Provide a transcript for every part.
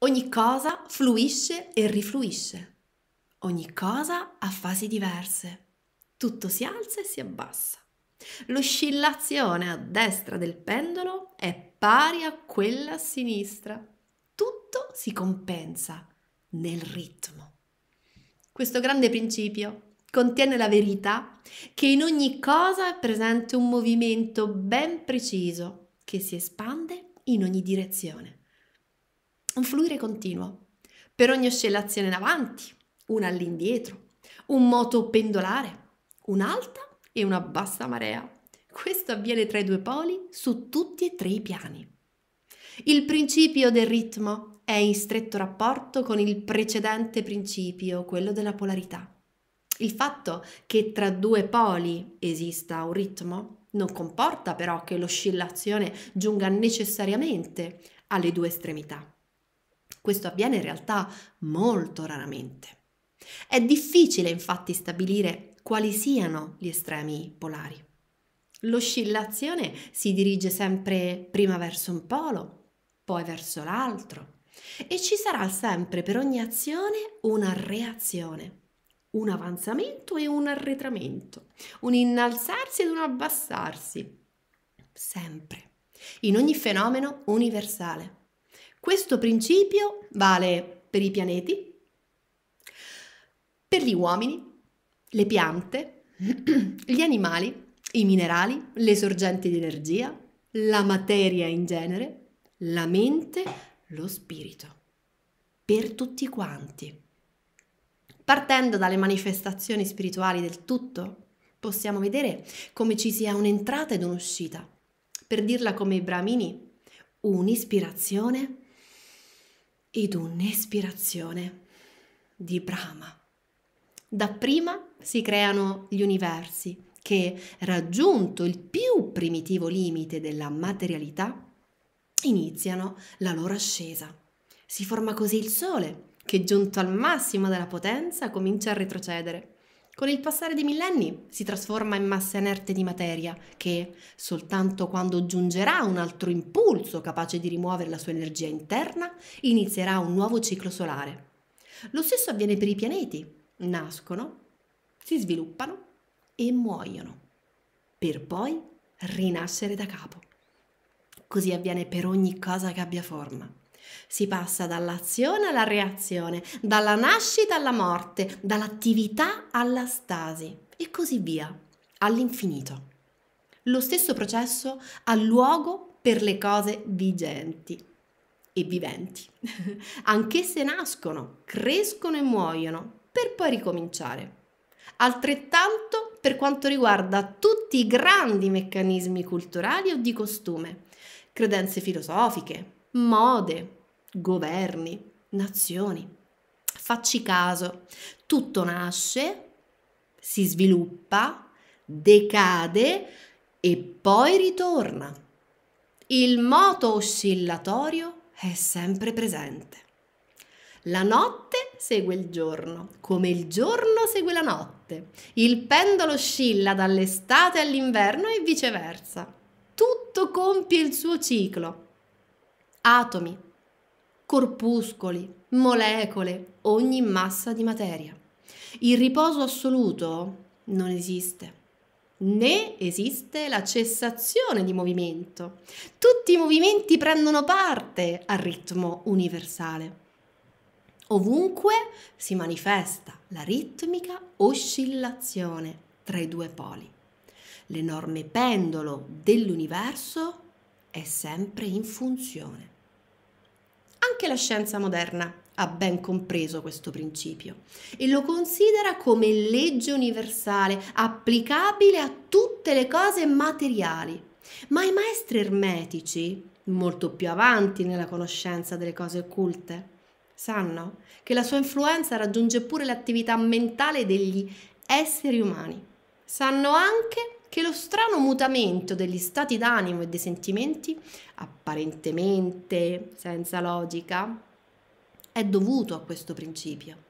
Ogni cosa fluisce e rifluisce. Ogni cosa ha fasi diverse. Tutto si alza e si abbassa. L'oscillazione a destra del pendolo è pari a quella a sinistra. Tutto si compensa nel ritmo. Questo grande principio contiene la verità che in ogni cosa è presente un movimento ben preciso che si espande in ogni direzione un fluire continuo, per ogni oscillazione in avanti, una all'indietro, un moto pendolare, un'alta e una bassa marea. Questo avviene tra i due poli su tutti e tre i piani. Il principio del ritmo è in stretto rapporto con il precedente principio, quello della polarità. Il fatto che tra due poli esista un ritmo non comporta però che l'oscillazione giunga necessariamente alle due estremità. Questo avviene in realtà molto raramente. È difficile infatti stabilire quali siano gli estremi polari. L'oscillazione si dirige sempre prima verso un polo, poi verso l'altro e ci sarà sempre per ogni azione una reazione, un avanzamento e un arretramento, un innalzarsi ed un abbassarsi, sempre, in ogni fenomeno universale. Questo principio vale per i pianeti, per gli uomini, le piante, gli animali, i minerali, le sorgenti di energia, la materia in genere, la mente, lo spirito. Per tutti quanti. Partendo dalle manifestazioni spirituali del tutto, possiamo vedere come ci sia un'entrata ed un'uscita. Per dirla come i Brahmini, un'ispirazione ed un'espirazione di Brahma. Dapprima si creano gli universi che, raggiunto il più primitivo limite della materialità, iniziano la loro ascesa. Si forma così il Sole, che giunto al massimo della potenza comincia a retrocedere con il passare dei millenni si trasforma in massa inerte di materia che, soltanto quando giungerà un altro impulso capace di rimuovere la sua energia interna, inizierà un nuovo ciclo solare. Lo stesso avviene per i pianeti. Nascono, si sviluppano e muoiono, per poi rinascere da capo. Così avviene per ogni cosa che abbia forma. Si passa dall'azione alla reazione, dalla nascita alla morte, dall'attività alla stasi e così via, all'infinito. Lo stesso processo ha luogo per le cose vigenti e viventi. anche Anch'esse nascono, crescono e muoiono per poi ricominciare. Altrettanto per quanto riguarda tutti i grandi meccanismi culturali o di costume, credenze filosofiche, mode, governi, nazioni. Facci caso, tutto nasce, si sviluppa, decade e poi ritorna. Il moto oscillatorio è sempre presente. La notte segue il giorno, come il giorno segue la notte. Il pendolo oscilla dall'estate all'inverno e viceversa. Tutto compie il suo ciclo atomi, corpuscoli, molecole, ogni massa di materia. Il riposo assoluto non esiste, né esiste la cessazione di movimento. Tutti i movimenti prendono parte al ritmo universale. Ovunque si manifesta la ritmica oscillazione tra i due poli. L'enorme pendolo dell'universo è sempre in funzione. Anche la scienza moderna ha ben compreso questo principio e lo considera come legge universale, applicabile a tutte le cose materiali. Ma i maestri ermetici, molto più avanti nella conoscenza delle cose occulte, sanno che la sua influenza raggiunge pure l'attività mentale degli esseri umani. Sanno anche che che lo strano mutamento degli stati d'animo e dei sentimenti, apparentemente senza logica, è dovuto a questo principio.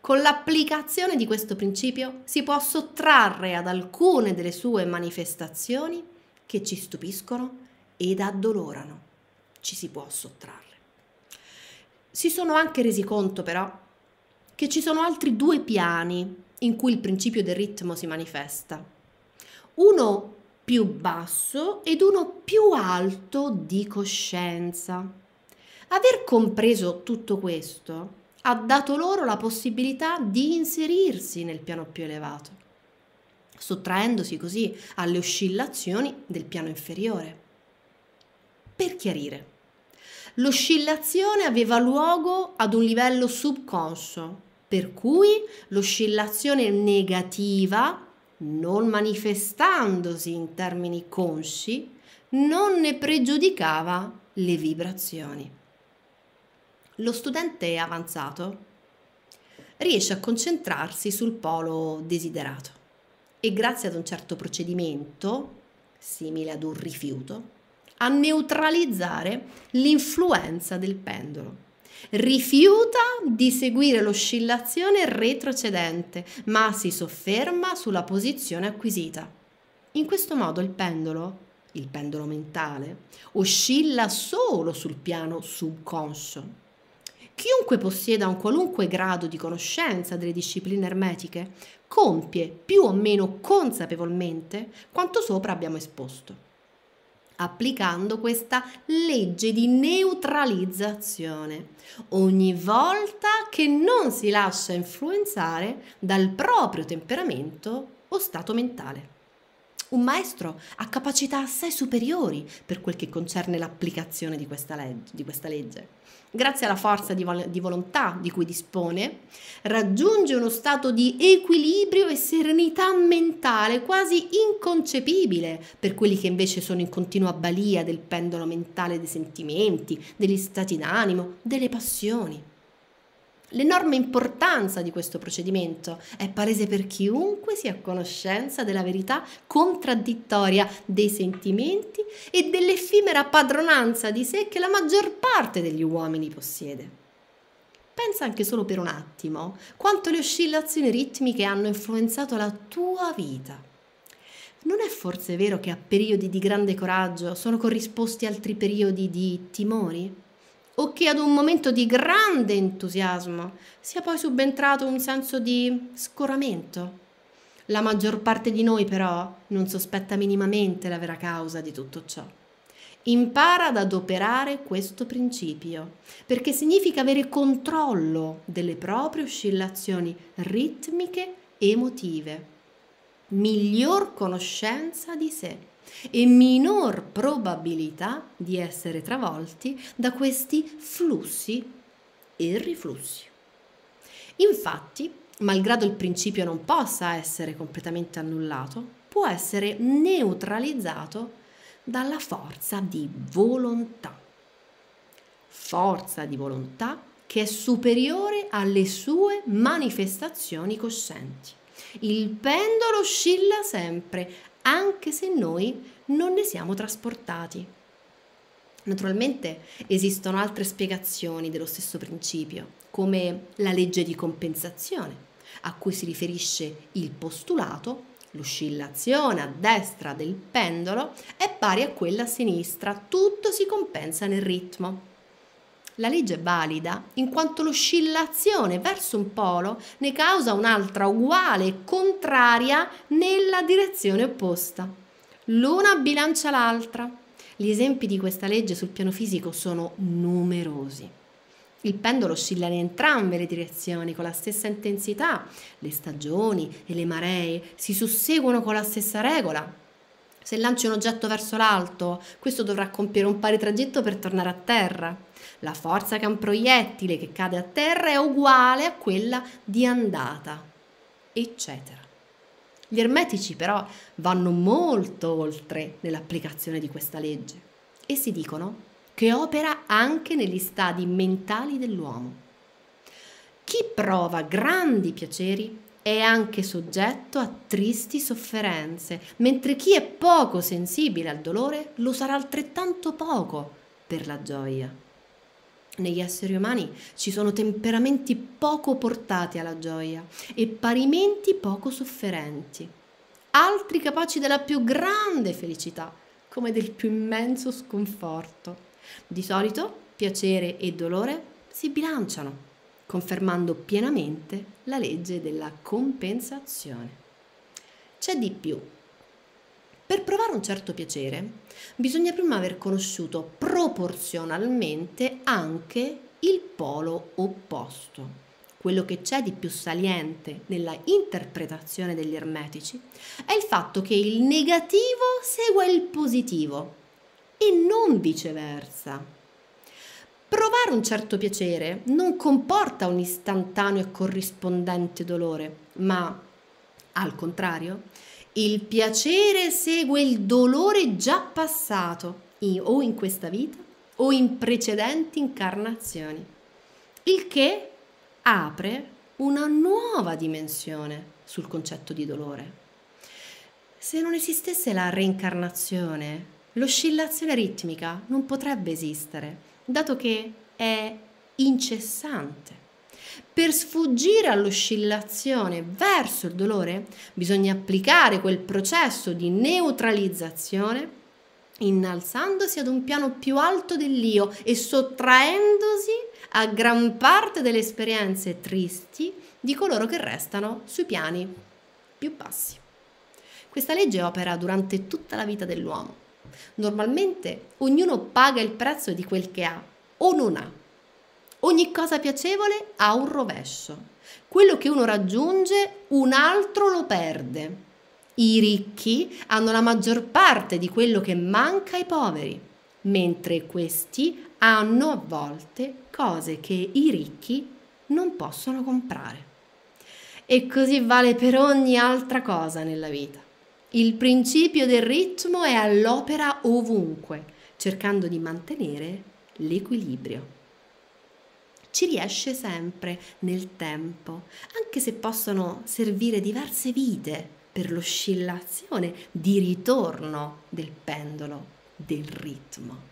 Con l'applicazione di questo principio si può sottrarre ad alcune delle sue manifestazioni che ci stupiscono ed addolorano. Ci si può sottrarre. Si sono anche resi conto però che ci sono altri due piani in cui il principio del ritmo si manifesta uno più basso ed uno più alto di coscienza. Aver compreso tutto questo ha dato loro la possibilità di inserirsi nel piano più elevato, sottraendosi così alle oscillazioni del piano inferiore. Per chiarire, l'oscillazione aveva luogo ad un livello subconscio, per cui l'oscillazione negativa non manifestandosi in termini consci, non ne pregiudicava le vibrazioni. Lo studente avanzato riesce a concentrarsi sul polo desiderato e grazie ad un certo procedimento, simile ad un rifiuto, a neutralizzare l'influenza del pendolo Rifiuta di seguire l'oscillazione retrocedente, ma si sofferma sulla posizione acquisita. In questo modo il pendolo il pendolo mentale, oscilla solo sul piano subconscio. Chiunque possieda un qualunque grado di conoscenza delle discipline ermetiche compie più o meno consapevolmente quanto sopra abbiamo esposto applicando questa legge di neutralizzazione. Ogni volta che non si lascia influenzare dal proprio temperamento o stato mentale. Un maestro ha capacità assai superiori per quel che concerne l'applicazione di, di questa, legge. Grazie alla forza di, vol di volontà di cui dispone, raggiunge uno stato di equilibrio e serenità mentale quasi inconcepibile per quelli che invece sono in continua balia del pendolo mentale dei sentimenti, degli stati d'animo, delle passioni. L'enorme importanza di questo procedimento è palese per chiunque sia a conoscenza della verità contraddittoria dei sentimenti e dell'effimera padronanza di sé che la maggior parte degli uomini possiede. Pensa anche solo per un attimo quanto le oscillazioni ritmiche hanno influenzato la tua vita. Non è forse vero che a periodi di grande coraggio sono corrisposti altri periodi di timori? o che ad un momento di grande entusiasmo sia poi subentrato un senso di scoramento. La maggior parte di noi però non sospetta minimamente la vera causa di tutto ciò. Impara ad adoperare questo principio, perché significa avere controllo delle proprie oscillazioni ritmiche e emotive, miglior conoscenza di sé e minor probabilità di essere travolti da questi flussi e riflussi. Infatti, malgrado il principio non possa essere completamente annullato, può essere neutralizzato dalla forza di volontà. Forza di volontà che è superiore alle sue manifestazioni coscienti. Il pendolo oscilla sempre anche se noi non ne siamo trasportati. Naturalmente esistono altre spiegazioni dello stesso principio, come la legge di compensazione, a cui si riferisce il postulato, l'oscillazione a destra del pendolo è pari a quella a sinistra, tutto si compensa nel ritmo. La legge è valida in quanto l'oscillazione verso un polo ne causa un'altra uguale e contraria nella direzione opposta. L'una bilancia l'altra. Gli esempi di questa legge sul piano fisico sono numerosi. Il pendolo oscilla in entrambe le direzioni con la stessa intensità, le stagioni e le maree si susseguono con la stessa regola, se lanci un oggetto verso l'alto, questo dovrà compiere un pari tragitto per tornare a terra. La forza che ha un proiettile che cade a terra è uguale a quella di andata, eccetera. Gli ermetici però vanno molto oltre nell'applicazione di questa legge e si dicono che opera anche negli stadi mentali dell'uomo. Chi prova grandi piaceri è anche soggetto a tristi sofferenze, mentre chi è poco sensibile al dolore lo sarà altrettanto poco per la gioia. Negli esseri umani ci sono temperamenti poco portati alla gioia e parimenti poco sofferenti, altri capaci della più grande felicità come del più immenso sconforto. Di solito piacere e dolore si bilanciano confermando pienamente la legge della compensazione. C'è di più. Per provare un certo piacere bisogna prima aver conosciuto proporzionalmente anche il polo opposto. Quello che c'è di più saliente nella interpretazione degli ermetici è il fatto che il negativo segua il positivo e non viceversa. Provare un certo piacere non comporta un istantaneo e corrispondente dolore, ma al contrario, il piacere segue il dolore già passato, in, o in questa vita o in precedenti incarnazioni, il che apre una nuova dimensione sul concetto di dolore. Se non esistesse la reincarnazione, l'oscillazione ritmica non potrebbe esistere dato che è incessante. Per sfuggire all'oscillazione verso il dolore bisogna applicare quel processo di neutralizzazione innalzandosi ad un piano più alto dell'io e sottraendosi a gran parte delle esperienze tristi di coloro che restano sui piani più bassi. Questa legge opera durante tutta la vita dell'uomo Normalmente ognuno paga il prezzo di quel che ha o non ha. Ogni cosa piacevole ha un rovescio. Quello che uno raggiunge, un altro lo perde. I ricchi hanno la maggior parte di quello che manca ai poveri, mentre questi hanno a volte cose che i ricchi non possono comprare. E così vale per ogni altra cosa nella vita. Il principio del ritmo è all'opera ovunque, cercando di mantenere l'equilibrio. Ci riesce sempre nel tempo, anche se possono servire diverse vite per l'oscillazione di ritorno del pendolo, del ritmo.